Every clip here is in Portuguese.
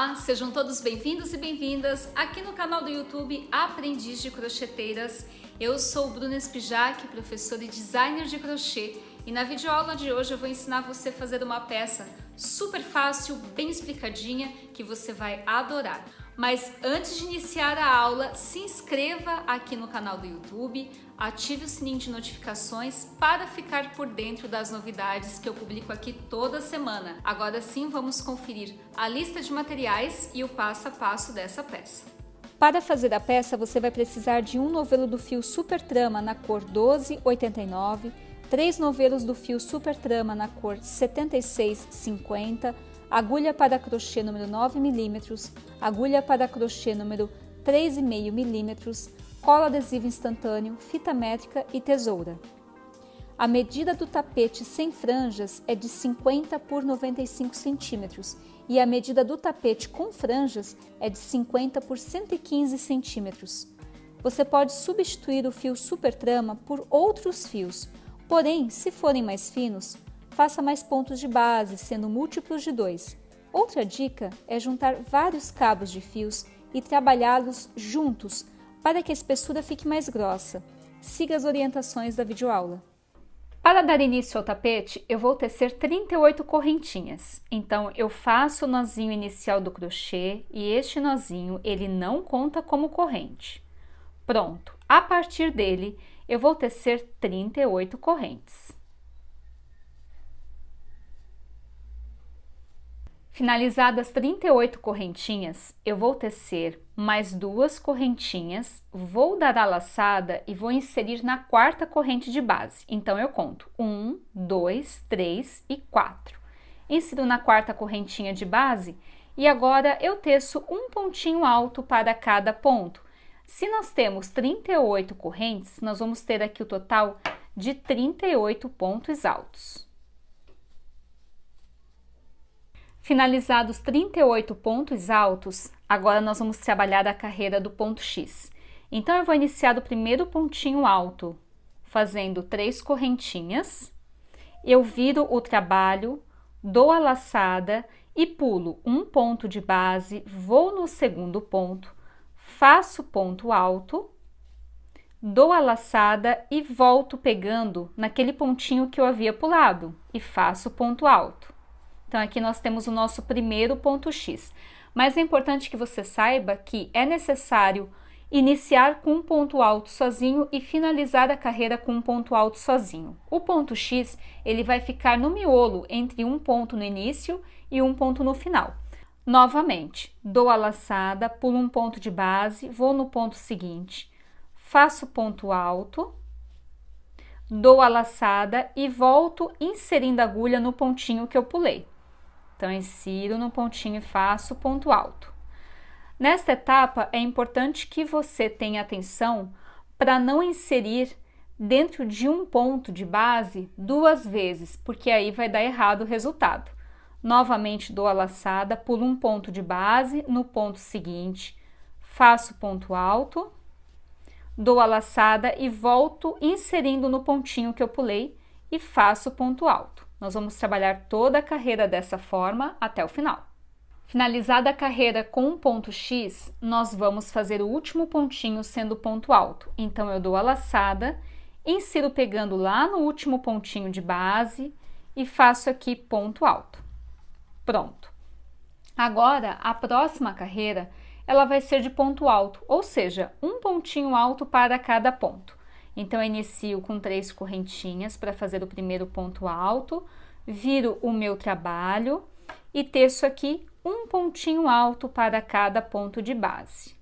Olá, sejam todos bem-vindos e bem-vindas aqui no canal do YouTube Aprendiz de Crocheteiras. Eu sou Bruna Espijac, professora e designer de crochê, e na videoaula de hoje eu vou ensinar você a fazer uma peça super fácil, bem explicadinha, que você vai adorar. Mas antes de iniciar a aula, se inscreva aqui no canal do YouTube, ative o sininho de notificações para ficar por dentro das novidades que eu publico aqui toda semana. Agora sim, vamos conferir a lista de materiais e o passo a passo dessa peça. Para fazer a peça, você vai precisar de um novelo do fio Super Trama na cor 1289, três novelos do fio Super Trama na cor 7650, agulha para crochê número 9 mm, agulha para crochê número 3,5 mm, cola adesivo instantâneo, fita métrica e tesoura. A medida do tapete sem franjas é de 50 por 95 centímetros e a medida do tapete com franjas é de 50 por 115 centímetros. Você pode substituir o fio super trama por outros fios, porém, se forem mais finos, faça mais pontos de base, sendo múltiplos de dois. Outra dica é juntar vários cabos de fios e trabalhá-los juntos para que a espessura fique mais grossa. Siga as orientações da videoaula. Para dar início ao tapete, eu vou tecer 38 correntinhas. Então, eu faço o nozinho inicial do crochê e este nozinho, ele não conta como corrente. Pronto! A partir dele, eu vou tecer 38 correntes. Finalizadas 38 correntinhas, eu vou tecer mais duas correntinhas, vou dar a laçada e vou inserir na quarta corrente de base. Então, eu conto 1, 2, 3 e 4. Insiro na quarta correntinha de base e agora eu teço um pontinho alto para cada ponto. Se nós temos 38 correntes, nós vamos ter aqui o total de 38 pontos altos. Finalizados 38 pontos altos, agora nós vamos trabalhar a carreira do ponto X. Então, eu vou iniciar do primeiro pontinho alto, fazendo três correntinhas. Eu viro o trabalho, dou a laçada e pulo um ponto de base, vou no segundo ponto, faço ponto alto, dou a laçada e volto pegando naquele pontinho que eu havia pulado e faço ponto alto. Então aqui nós temos o nosso primeiro ponto X. Mas é importante que você saiba que é necessário iniciar com um ponto alto sozinho e finalizar a carreira com um ponto alto sozinho. O ponto X, ele vai ficar no miolo entre um ponto no início e um ponto no final. Novamente, dou a laçada, pulo um ponto de base, vou no ponto seguinte, faço ponto alto, dou a laçada e volto inserindo a agulha no pontinho que eu pulei. Então, insiro no pontinho e faço ponto alto. Nesta etapa, é importante que você tenha atenção para não inserir dentro de um ponto de base duas vezes, porque aí vai dar errado o resultado. Novamente dou a laçada, pulo um ponto de base no ponto seguinte, faço ponto alto, dou a laçada e volto inserindo no pontinho que eu pulei e faço ponto alto. Nós vamos trabalhar toda a carreira dessa forma até o final. Finalizada a carreira com um ponto X, nós vamos fazer o último pontinho sendo ponto alto. Então, eu dou a laçada, insiro pegando lá no último pontinho de base e faço aqui ponto alto. Pronto. Agora, a próxima carreira, ela vai ser de ponto alto, ou seja, um pontinho alto para cada ponto. Então, eu inicio com três correntinhas para fazer o primeiro ponto alto, viro o meu trabalho e teço aqui um pontinho alto para cada ponto de base.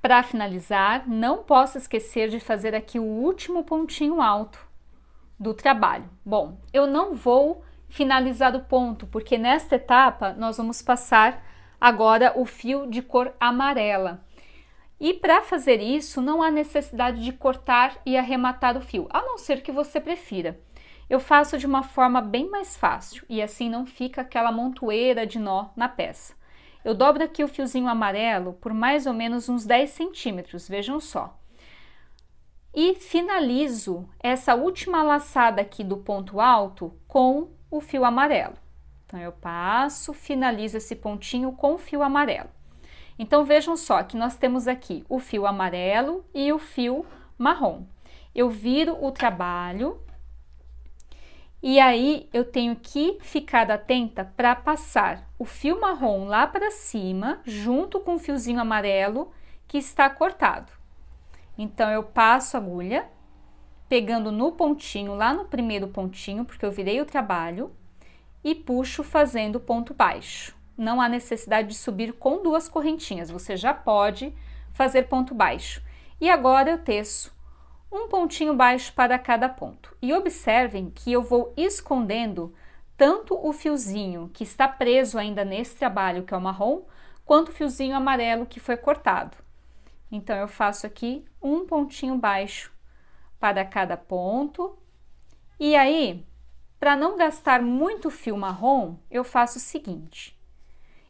Para finalizar, não posso esquecer de fazer aqui o último pontinho alto do trabalho. Bom, eu não vou finalizar o ponto, porque nesta etapa nós vamos passar agora o fio de cor amarela. E para fazer isso, não há necessidade de cortar e arrematar o fio, a não ser que você prefira. Eu faço de uma forma bem mais fácil e assim não fica aquela montoeira de nó na peça. Eu dobro aqui o fiozinho amarelo por mais ou menos uns 10 centímetros, vejam só. E finalizo essa última laçada aqui do ponto alto com o fio amarelo. Então, eu passo, finalizo esse pontinho com o fio amarelo. Então, vejam só que nós temos aqui o fio amarelo e o fio marrom. Eu viro o trabalho e aí eu tenho que ficar atenta para passar o fio marrom lá para cima, junto com o fiozinho amarelo que está cortado. Então, eu passo a agulha, pegando no pontinho, lá no primeiro pontinho, porque eu virei o trabalho, e puxo fazendo ponto baixo. Não há necessidade de subir com duas correntinhas, você já pode fazer ponto baixo. E agora eu teço um pontinho baixo para cada ponto. E observem que eu vou escondendo tanto o fiozinho que está preso ainda nesse trabalho, que é o marrom, quanto o fiozinho amarelo que foi cortado. Então, eu faço aqui um pontinho baixo para cada ponto. E aí, para não gastar muito fio marrom, eu faço o seguinte: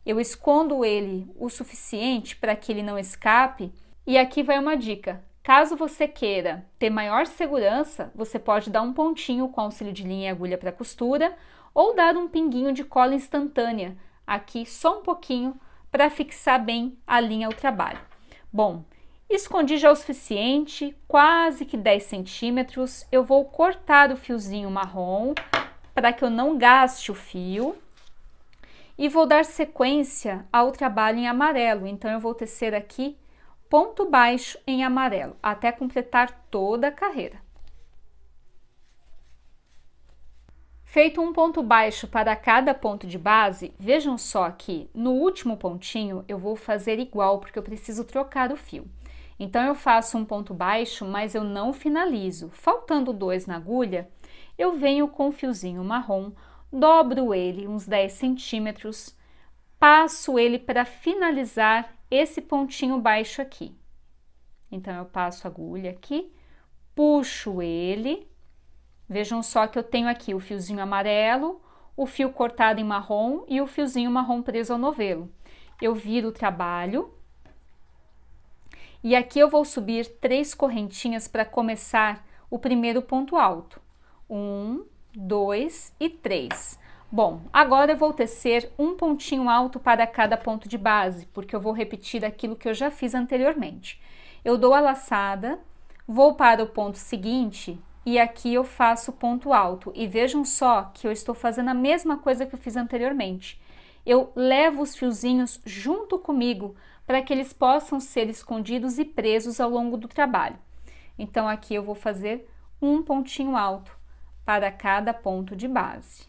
eu escondo ele o suficiente para que ele não escape. E aqui vai uma dica: caso você queira ter maior segurança, você pode dar um pontinho com auxílio de linha e agulha para costura ou dar um pinguinho de cola instantânea aqui só um pouquinho para fixar bem a linha ao trabalho. Bom, escondi já o suficiente, quase que 10 centímetros. Eu vou cortar o fiozinho marrom para que eu não gaste o fio. E vou dar sequência ao trabalho em amarelo, então eu vou tecer aqui ponto baixo em amarelo, até completar toda a carreira. Feito um ponto baixo para cada ponto de base, vejam só que no último pontinho eu vou fazer igual, porque eu preciso trocar o fio. Então eu faço um ponto baixo, mas eu não finalizo. Faltando dois na agulha, eu venho com o fiozinho marrom, dobro ele uns 10 centímetros, passo ele para finalizar esse pontinho baixo aqui. Então, eu passo a agulha aqui, puxo ele. Vejam só que eu tenho aqui o fiozinho amarelo, o fio cortado em marrom e o fiozinho marrom preso ao novelo. Eu viro o trabalho. E aqui eu vou subir três correntinhas para começar o primeiro ponto alto. Um, dois e três. Bom, agora eu vou tecer um pontinho alto para cada ponto de base, porque eu vou repetir aquilo que eu já fiz anteriormente. Eu dou a laçada, vou para o ponto seguinte e aqui eu faço ponto alto. E vejam só que eu estou fazendo a mesma coisa que eu fiz anteriormente. Eu levo os fiozinhos junto comigo para que eles possam ser escondidos e presos ao longo do trabalho. Então aqui eu vou fazer um pontinho alto para cada ponto de base.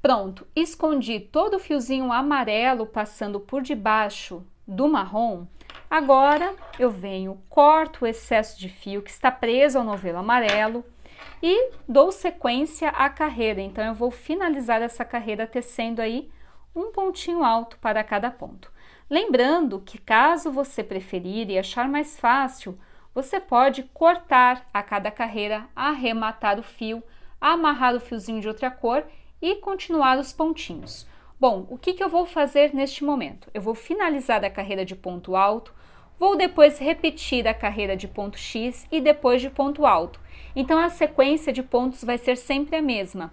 Pronto, escondi todo o fiozinho amarelo passando por debaixo do marrom. Agora eu venho, corto o excesso de fio que está preso ao novelo amarelo e dou sequência à carreira. Então eu vou finalizar essa carreira tecendo aí um pontinho alto para cada ponto. Lembrando que caso você preferir e achar mais fácil, você pode cortar a cada carreira, arrematar o fio amarrar o fiozinho de outra cor e continuar os pontinhos. Bom, o que, que eu vou fazer neste momento? Eu vou finalizar a carreira de ponto alto, vou depois repetir a carreira de ponto X e depois de ponto alto. Então, a sequência de pontos vai ser sempre a mesma.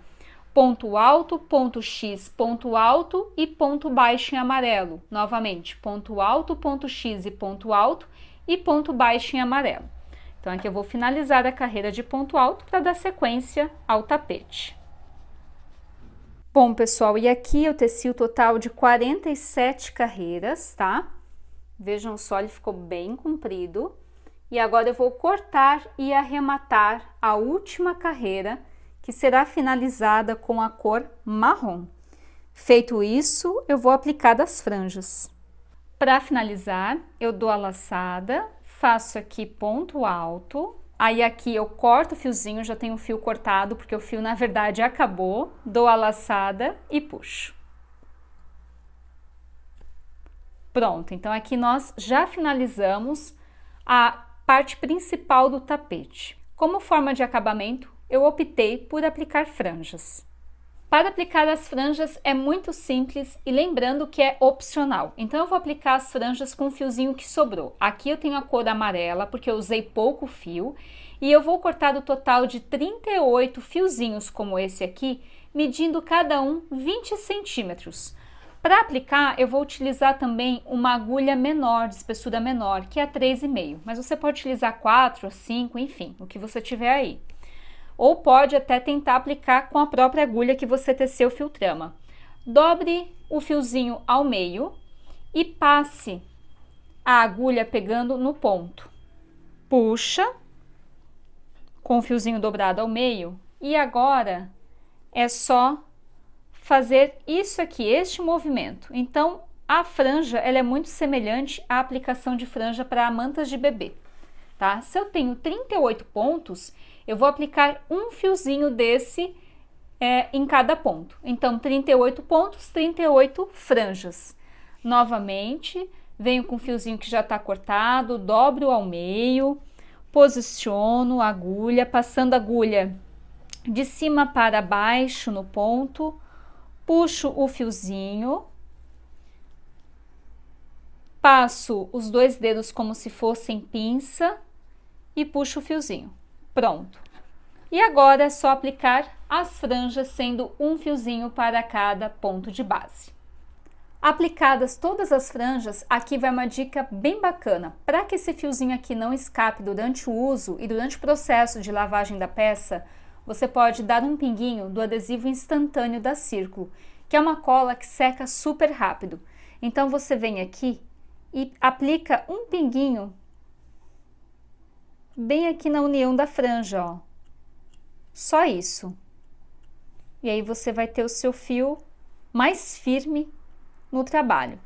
Ponto alto, ponto X, ponto alto e ponto baixo em amarelo. Novamente, ponto alto, ponto X e ponto alto e ponto baixo em amarelo. Então aqui eu vou finalizar a carreira de ponto alto para dar sequência ao tapete. Bom, pessoal, e aqui eu teci o total de 47 carreiras, tá? Vejam só, ele ficou bem comprido. E agora eu vou cortar e arrematar a última carreira, que será finalizada com a cor marrom. Feito isso, eu vou aplicar as franjas. Para finalizar, eu dou a laçada faço aqui ponto alto, aí aqui eu corto o fiozinho, já tenho o fio cortado, porque o fio na verdade acabou, dou a laçada e puxo. Pronto, então aqui nós já finalizamos a parte principal do tapete. Como forma de acabamento, eu optei por aplicar franjas. Para aplicar as franjas é muito simples e lembrando que é opcional. Então eu vou aplicar as franjas com o fiozinho que sobrou. Aqui eu tenho a cor amarela porque eu usei pouco fio e eu vou cortar o total de 38 fiozinhos como esse aqui, medindo cada um 20 centímetros. Para aplicar, eu vou utilizar também uma agulha menor, de espessura menor, que é 3,5, mas você pode utilizar 4 ou 5, enfim, o que você tiver aí ou pode até tentar aplicar com a própria agulha que você teceu o filtrama. Dobre o fiozinho ao meio e passe a agulha pegando no ponto. Puxa com o fiozinho dobrado ao meio e agora é só fazer isso aqui, este movimento. Então, a franja ela é muito semelhante à aplicação de franja para mantas de bebê tá? Se eu tenho 38 pontos, eu vou aplicar um fiozinho desse é, em cada ponto. Então, 38 pontos, 38 franjas. Novamente, venho com o fiozinho que já está cortado, dobro ao meio, posiciono a agulha, passando a agulha de cima para baixo no ponto, puxo o fiozinho, passo os dois dedos como se fossem pinça e puxo o fiozinho. Pronto. E agora é só aplicar as franjas, sendo um fiozinho para cada ponto de base. Aplicadas todas as franjas, aqui vai uma dica bem bacana. Para que esse fiozinho aqui não escape durante o uso e durante o processo de lavagem da peça, você pode dar um pinguinho do adesivo instantâneo da Círculo, que é uma cola que seca super rápido. Então você vem aqui e aplica um pinguinho bem aqui na união da franja, ó. Só isso. E aí você vai ter o seu fio mais firme no trabalho.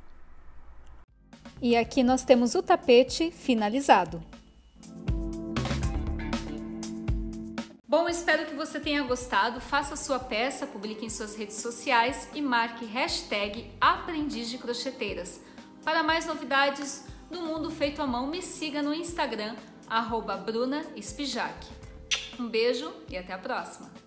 E aqui nós temos o tapete finalizado. Bom, espero que você tenha gostado. Faça sua peça, publique em suas redes sociais e marque hashtag Aprendiz de Crocheteiras. Para mais novidades do mundo feito à mão, me siga no Instagram arroba Bruna Espijac. Um beijo e até a próxima!